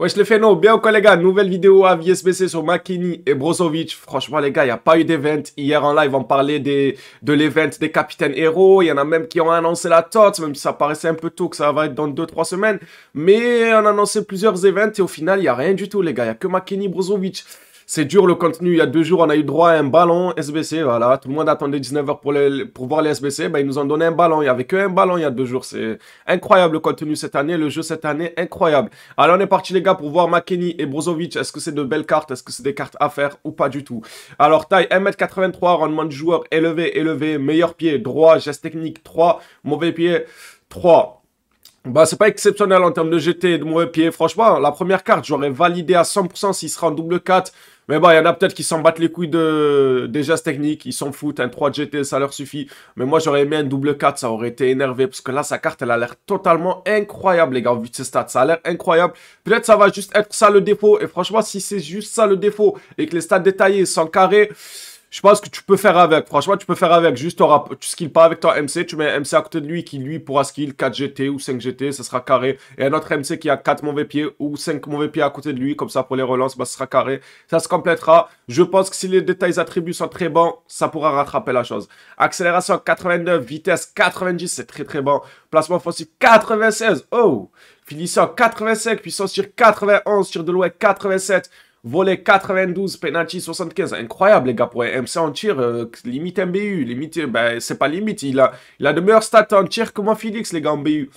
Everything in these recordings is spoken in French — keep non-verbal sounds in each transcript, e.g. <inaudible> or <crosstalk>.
Wesh fait non bien ou quoi les gars Nouvelle vidéo à VSBC sur Makini et Brozovic. Franchement les gars, il n'y a pas eu d'event. Hier en live, on parlait des, de l'event des capitaines héros. Il y en a même qui ont annoncé la torte, même si ça paraissait un peu tôt que ça va être dans 2-3 semaines. Mais on a annoncé plusieurs events et au final, il n'y a rien du tout les gars. Il n'y a que Makini, Brozovic. C'est dur le contenu. Il y a deux jours, on a eu droit à un ballon SBC. Voilà, tout le monde attendait 19h pour, voir les SBC. Ben, ils nous ont donné un ballon. Il n'y avait un ballon il y a deux jours. C'est incroyable le contenu cette année, le jeu cette année, incroyable. Alors, on est parti, les gars, pour voir McKinney et Brozovic. Est-ce que c'est de belles cartes Est-ce que c'est des cartes à faire ou pas du tout Alors, taille 1m83, rendement de joueur élevé, élevé, meilleur pied, droit, geste technique 3, mauvais pied 3. Bah, c'est pas exceptionnel en termes de GT et de mauvais pied. Franchement, la première carte, j'aurais validé à 100% s'il sera en double 4 mais bon, il y en a peut-être qui s'en battent les couilles de... des gestes techniques, ils s'en foutent, un 3 GT, ça leur suffit. Mais moi, j'aurais aimé un double 4, ça aurait été énervé, parce que là, sa carte, elle a l'air totalement incroyable, les gars, vu de ses stats. Ça a l'air incroyable. Peut-être ça va juste être ça le défaut. Et franchement, si c'est juste ça le défaut, et que les stats détaillés sont carrés je pense que tu peux faire avec. Franchement, tu peux faire avec. Juste, tu skills pas avec ton MC, tu mets un MC à côté de lui qui, lui, pourra skill 4GT ou 5GT, ça sera carré. Et un autre MC qui a 4 mauvais pieds ou 5 mauvais pieds à côté de lui, comme ça, pour les relances, bah, ça sera carré. Ça se complétera. Je pense que si les détails attributs sont très bons, ça pourra rattraper la chose. Accélération 89, vitesse 90, c'est très très bon. Placement offensif 96, oh Finissant 85, puissance sur 91, sur de l'ouest 87. Volet 92, penalty 75. Incroyable, les gars, pour un MC en tir, euh, limite MBU. Limite, ben, c'est pas limite. Il a, il a de meilleures stats en tir que moi, Félix, les gars, en BU.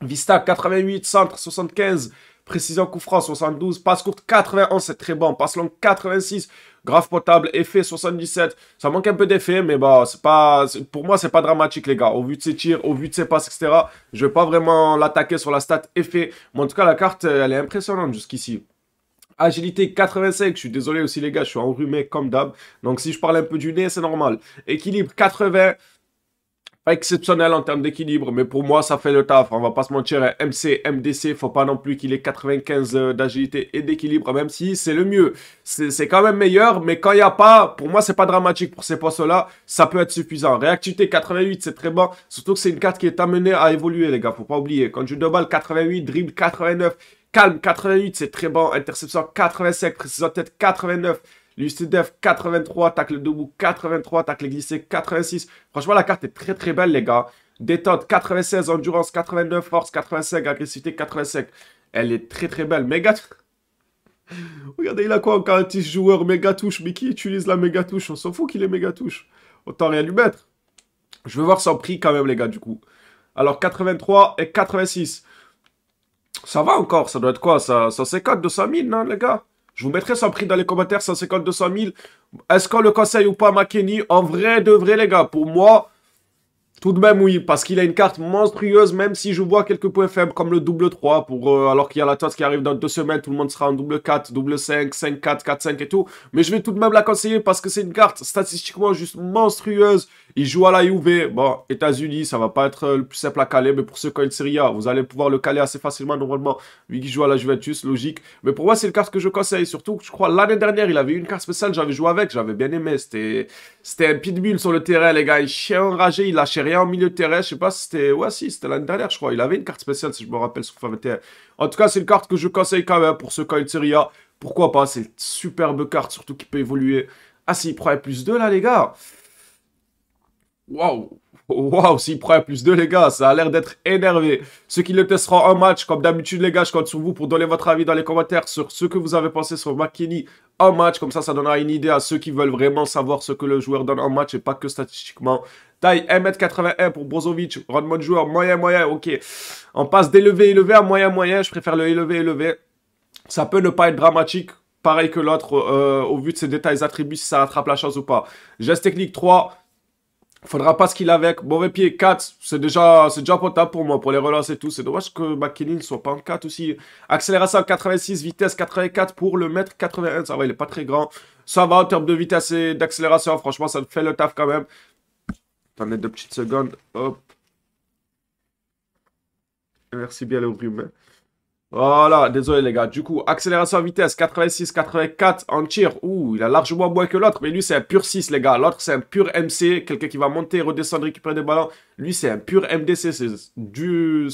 Vista, 88, centre, 75. Précision coup 72, passe courte 91, c'est très bon, passe longue 86, grave potable, effet 77. Ça manque un peu d'effet, mais bah c'est pas, pour moi c'est pas dramatique les gars. Au vu de ses tirs, au vu de ses passes, etc. Je vais pas vraiment l'attaquer sur la stat effet, mais en tout cas la carte elle est impressionnante jusqu'ici. Agilité 85, je suis désolé aussi les gars, je suis enrhumé comme d'hab. Donc si je parle un peu du nez, c'est normal. Équilibre 80, pas exceptionnel en termes d'équilibre, mais pour moi ça fait le taf. On va pas se mentir, MC, MDC, faut pas non plus qu'il ait 95 euh, d'agilité et d'équilibre, même si c'est le mieux. C'est quand même meilleur, mais quand il n'y a pas, pour moi c'est pas dramatique pour ces postes-là, ça peut être suffisant. Réactivité 88, c'est très bon, surtout que c'est une carte qui est amenée à évoluer les gars, faut pas oublier. Quand de balle 88, dribble 89, Calme, 88, c'est très bon. Interception, 85. Précision tête, 89. L'UST Def, 83. Tacle debout, 83. Tacle glissé, 86. Franchement, la carte est très très belle, les gars. Détente, 96. Endurance, 89. Force, 85. Agressivité, 85. Elle est très très belle. Méga... <laughs> Regardez, il a quoi encore un petit joueur méga touche Mais qui utilise la méga touche On s'en fout qu'il est méga touche. Autant rien lui mettre. Je veux voir son prix quand même, les gars, du coup. Alors, 83 et 86. Ça va encore, ça doit être quoi ça, 150, 200 000, non, les gars Je vous mettrai son prix dans les commentaires, 150, 200 000. Est-ce qu'on le conseille ou pas, Makeni En vrai, de vrai, les gars, pour moi, tout de même, oui, parce qu'il a une carte monstrueuse, même si je vois quelques points faibles, comme le double 3, pour, euh, alors qu'il y a la tasse qui arrive dans deux semaines, tout le monde sera en double 4, double 5, 5, 4, 4, 5 et tout. Mais je vais tout de même la conseiller parce que c'est une carte statistiquement juste monstrueuse. Il joue à la UV. Bon, États-Unis, ça va pas être euh, le plus simple à caler, mais pour ceux qui ont une Série vous allez pouvoir le caler assez facilement, normalement, vu qu'il joue à la Juventus, logique. Mais pour moi, c'est une carte que je conseille, surtout que je crois l'année dernière, il avait eu une carte spéciale, j'avais joué avec, j'avais bien aimé. C'était un pitbull sur le terrain, les gars, il chien enragé, il lâchait en milieu de terrain. Je sais pas si c'était. Ouais, si, c'était l'année dernière, je crois. Il avait une carte spéciale, si je me rappelle, sur FIFA 21. En tout cas, c'est une carte que je conseille quand même pour ce cas Pourquoi pas C'est une superbe carte, surtout qui peut évoluer. Ah, s'il prend plus 2 là, les gars. Waouh Waouh, s'il prend un plus de les gars, ça a l'air d'être énervé. Ceux qui le testeront en match, comme d'habitude, les gars, je compte sur vous pour donner votre avis dans les commentaires sur ce que vous avez pensé sur McKinney en match. Comme ça, ça donnera une idée à ceux qui veulent vraiment savoir ce que le joueur donne en match et pas que statistiquement. Taille 1m81 pour Brozovic, rendement de joueur moyen, moyen, ok. On passe d'élevé, élevé à moyen, moyen. Je préfère le élevé, élevé. Ça peut ne pas être dramatique, pareil que l'autre, euh, au vu de ses détails attributs, si ça attrape la chance ou pas. Geste technique 3, Faudra pas ce qu'il a avec. Mauvais pied, 4. C'est déjà, c'est déjà potable pour moi, pour les relances et tout. C'est dommage que McKinney ne soit pas en 4 aussi. Accélération 86, vitesse 84 pour le mètre 81. Ça va, il est pas très grand. Ça va en termes de vitesse et d'accélération. Franchement, ça fait le taf quand même. Attendez deux petites secondes. Merci bien, les ouvriers. Voilà, désolé les gars. Du coup, accélération à vitesse, 86, 84 en tir. Ouh, il a largement moins que l'autre, mais lui c'est un pur 6 les gars. L'autre c'est un pur MC, quelqu'un qui va monter, redescendre, récupérer des ballons. Lui c'est un pur MDC, c'est de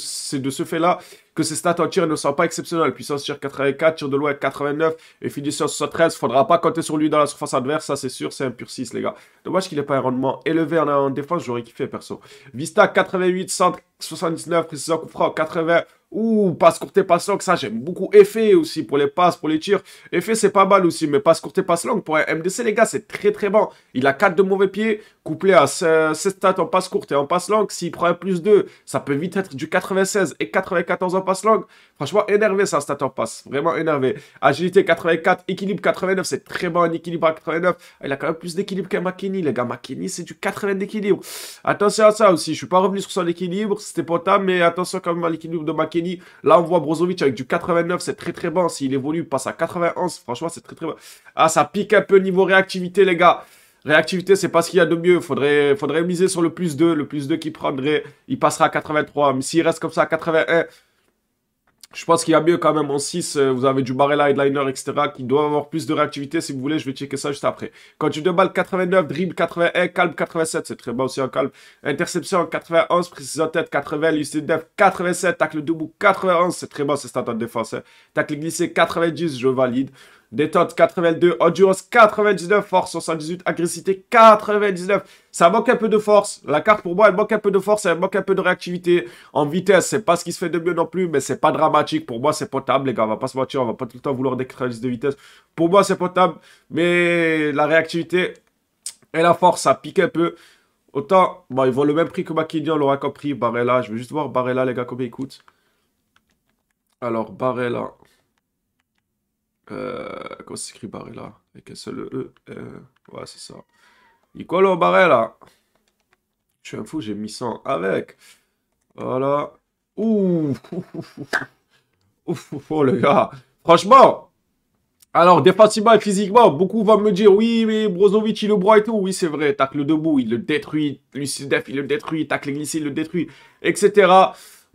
ce fait là que ses stats en tir ne sont pas exceptionnelles. Puissance tir 84, tir de loin 89 et finition 73. Faudra pas compter sur lui dans la surface adverse, ça c'est sûr, c'est un pur 6 les gars. Dommage qu'il n'ait pas un rendement élevé en, en défense, j'aurais kiffé perso. Vista 88, 179 79, précision coup franc 80 ou passe courte passe longue, ça j'aime beaucoup. Effet aussi pour les passes, pour les tirs. Effet c'est pas mal aussi, mais passe courte passe longue pour un MDC les gars, c'est très très bon. Il a 4 de mauvais pieds, couplé à 7 stats en passe courte et en passe longue. S'il prend un plus 2, ça peut vite être du 96 et 94 en passe longue. Franchement, énervé ça, Stator Pass. Vraiment énervé. Agilité 84, équilibre 89, c'est très bon, équilibre à 89. Il a quand même plus d'équilibre qu'un McKinney, les gars. McKinney, c'est du 80 d'équilibre. Attention à ça aussi, je suis pas revenu sur son équilibre, c'était pas potable, mais attention quand même à l'équilibre de McKinney. Là, on voit Brozovic avec du 89, c'est très très bon. S'il évolue, il passe à 91, franchement, c'est très très bon. Ah, ça pique un peu niveau réactivité, les gars. Réactivité, c'est pas ce qu'il y a de mieux. Faudrait, faudrait miser sur le plus 2. Le plus 2 qu'il prendrait, il passera à 83. Mais s'il reste comme ça à 81, je pense qu'il y a mieux quand même en 6. Euh, vous avez du Barrella, Headliner, etc. qui doit avoir plus de réactivité. Si vous voulez, je vais checker ça juste après. Quand tu de balles 89, dribble 81, calme 87. C'est très bon aussi en calme. Interception 91, précision tête 80, lucide 87, tacle debout 91. C'est très bon, c'est un en défense. Hein. Tacle glissé 90, je valide. Détente 82, endurance 99, Force 78, Agressivité 99. Ça manque un peu de force. La carte pour moi, elle manque un peu de force, elle manque un peu de réactivité. En vitesse, c'est pas ce qui se fait de mieux non plus, mais c'est pas dramatique. Pour moi, c'est potable, les gars. On va pas se mentir, on va pas tout le temps vouloir des de vitesse. Pour moi, c'est potable, mais la réactivité et la force, ça pique un peu. Autant, bon, ils vont le même prix que Makinian, on l'aura compris. Barella, je vais juste voir Barella, les gars, combien il coûte. Alors, Barella, euh, comment s'écrit Barrella Avec un seul E. Euh, ouais, c'est ça. Nicolo Barrella. Je suis un fou, j'ai mis 100 avec. Voilà. Ouh. <laughs> Ouf, ouf, le gars. Franchement. Alors, défensivement et physiquement, beaucoup vont me dire, oui, mais Brozovic, il le broie et tout. Oui, c'est vrai, tacle debout, il le détruit. Lucidef, il le détruit. Tacle glissé, il le détruit. Etc.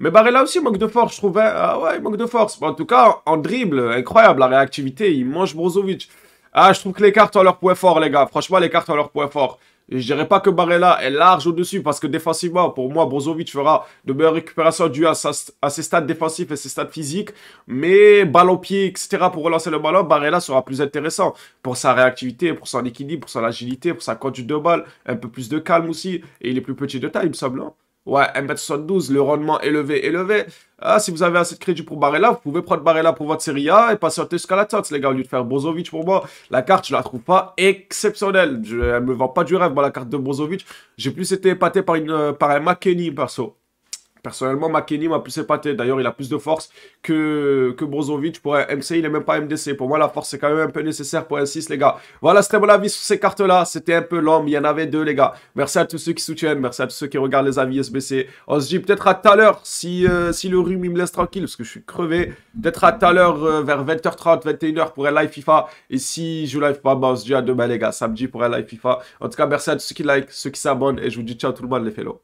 Mais Barella aussi manque de force, je trouve. Ah ouais, il manque de force. en tout cas, en dribble, incroyable la réactivité. Il mange Brozovic. Ah, je trouve que les cartes ont leur point fort, les gars. Franchement, les cartes ont leur point fort. Je dirais pas que Barella est large au-dessus parce que défensivement, pour moi, Brozovic fera de meilleures récupérations dues à, ses stades défensifs et ses stades physiques. Mais ballon pied, etc. pour relancer le ballon, Barella sera plus intéressant pour sa réactivité, pour son équilibre, pour son agilité, pour sa conduite de balle, un peu plus de calme aussi. Et il est plus petit de taille, il me semble. non hein. Ouais, 1 72 le rendement élevé, élevé. Ah, si vous avez assez de crédit pour Barella, vous pouvez prendre Barella pour votre Serie A et passer jusqu'à la tête, les gars, au lieu de faire Brozovic pour moi. La carte, je la trouve pas exceptionnelle. Je, elle me vend pas du rêve, moi, la carte de Brozovic. J'ai plus été épaté par, une, euh, par un McKenny, perso. Personnellement, Makeni m'a plus épaté. D'ailleurs, il a plus de force que, que Brozovic. Pour un MC, il n'est même pas MDC. Pour moi, la force, c'est quand même un peu nécessaire pour un 6, les gars. Voilà, c'était mon avis sur ces cartes-là. C'était un peu long, mais il y en avait deux, les gars. Merci à tous ceux qui soutiennent. Merci à tous ceux qui regardent les avis SBC. On se dit peut-être à tout à l'heure, si, euh, si le rhume, me laisse tranquille, parce que je suis crevé. Peut-être à tout à l'heure, euh, vers 20h30, 21h, pour un live FIFA. Et si je live pas, bah, on se dit à demain, les gars. Samedi pour un live FIFA. En tout cas, merci à tous ceux qui like, ceux qui s'abonnent. Et je vous dis ciao tout le monde, les fellows.